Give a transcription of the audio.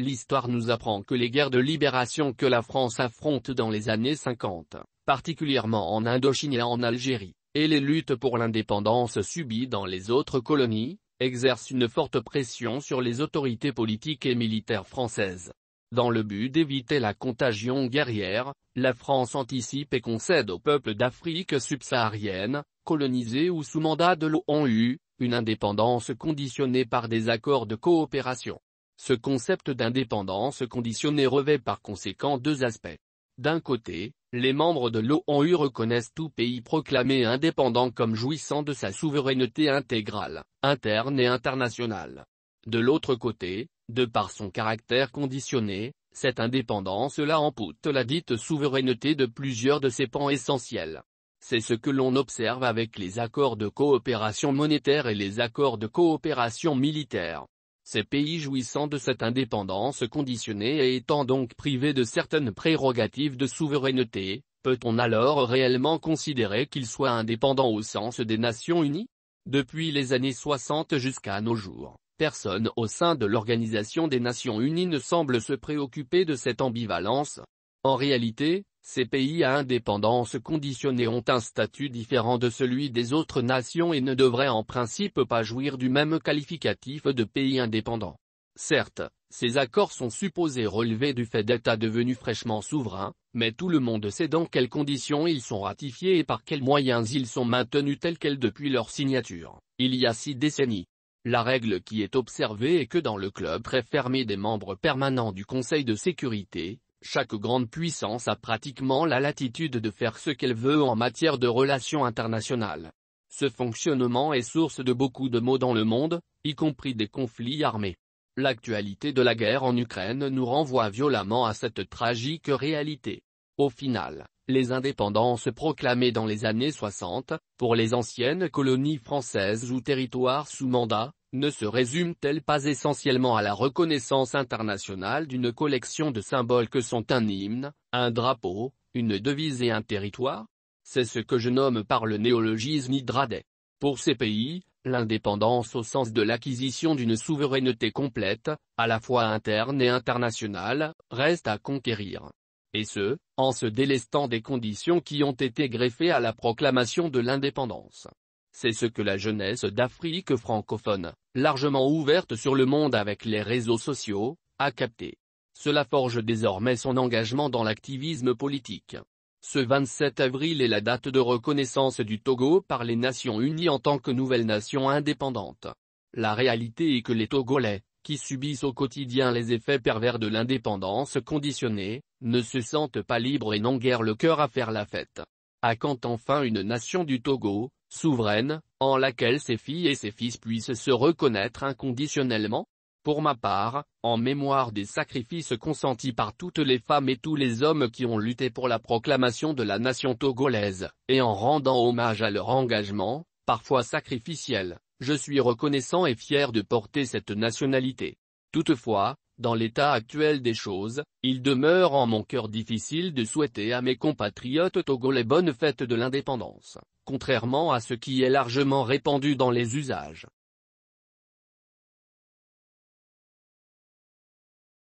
l'histoire nous apprend que les guerres de libération que la France affronte dans les années 50, particulièrement en Indochine et en Algérie, et les luttes pour l'indépendance subies dans les autres colonies, exercent une forte pression sur les autorités politiques et militaires françaises. Dans le but d'éviter la contagion guerrière, la France anticipe et concède aux peuples d'Afrique subsaharienne, colonisés ou sous mandat de l'ONU, une indépendance conditionnée par des accords de coopération. Ce concept d'indépendance conditionnée revêt par conséquent deux aspects. D'un côté, les membres de l'ONU reconnaissent tout pays proclamé indépendant comme jouissant de sa souveraineté intégrale, interne et internationale. De l'autre côté, de par son caractère conditionné, cette indépendance-là empoute la dite souveraineté de plusieurs de ses pans essentiels. C'est ce que l'on observe avec les accords de coopération monétaire et les accords de coopération militaire. Ces pays jouissant de cette indépendance conditionnée et étant donc privés de certaines prérogatives de souveraineté, peut-on alors réellement considérer qu'ils soient indépendants au sens des Nations Unies Depuis les années 60 jusqu'à nos jours, personne au sein de l'Organisation des Nations Unies ne semble se préoccuper de cette ambivalence. En réalité, ces pays à indépendance conditionnée ont un statut différent de celui des autres nations et ne devraient en principe pas jouir du même qualificatif de pays indépendants. »« Certes, ces accords sont supposés relever du fait d'États devenus fraîchement souverains, mais tout le monde sait dans quelles conditions ils sont ratifiés et par quels moyens ils sont maintenus tels quels depuis leur signature, il y a six décennies. La règle qui est observée est que dans le club très fermé des membres permanents du Conseil de sécurité, chaque grande puissance a pratiquement la latitude de faire ce qu'elle veut en matière de relations internationales. Ce fonctionnement est source de beaucoup de maux dans le monde, y compris des conflits armés. L'actualité de la guerre en Ukraine nous renvoie violemment à cette tragique réalité. Au final, les indépendances proclamées dans les années 60, pour les anciennes colonies françaises ou territoires sous mandat, ne se résume-t-elle pas essentiellement à la reconnaissance internationale d'une collection de symboles que sont un hymne, un drapeau, une devise et un territoire C'est ce que je nomme par le néologisme hydradais. Pour ces pays, l'indépendance au sens de l'acquisition d'une souveraineté complète, à la fois interne et internationale, reste à conquérir. Et ce, en se délestant des conditions qui ont été greffées à la proclamation de l'indépendance. C'est ce que la jeunesse d'Afrique francophone, largement ouverte sur le monde avec les réseaux sociaux, a capté. Cela forge désormais son engagement dans l'activisme politique. Ce 27 avril est la date de reconnaissance du Togo par les Nations Unies en tant que nouvelle nation indépendante. La réalité est que les Togolais, qui subissent au quotidien les effets pervers de l'indépendance conditionnée, ne se sentent pas libres et n'ont guère le cœur à faire la fête. À quand enfin une nation du Togo, souveraine, en laquelle ses filles et ses fils puissent se reconnaître inconditionnellement, pour ma part, en mémoire des sacrifices consentis par toutes les femmes et tous les hommes qui ont lutté pour la proclamation de la nation togolaise, et en rendant hommage à leur engagement, parfois sacrificiel, je suis reconnaissant et fier de porter cette nationalité. Toutefois, dans l'état actuel des choses, il demeure en mon cœur difficile de souhaiter à mes compatriotes togolais bonnes fêtes de l'indépendance, contrairement à ce qui est largement répandu dans les usages.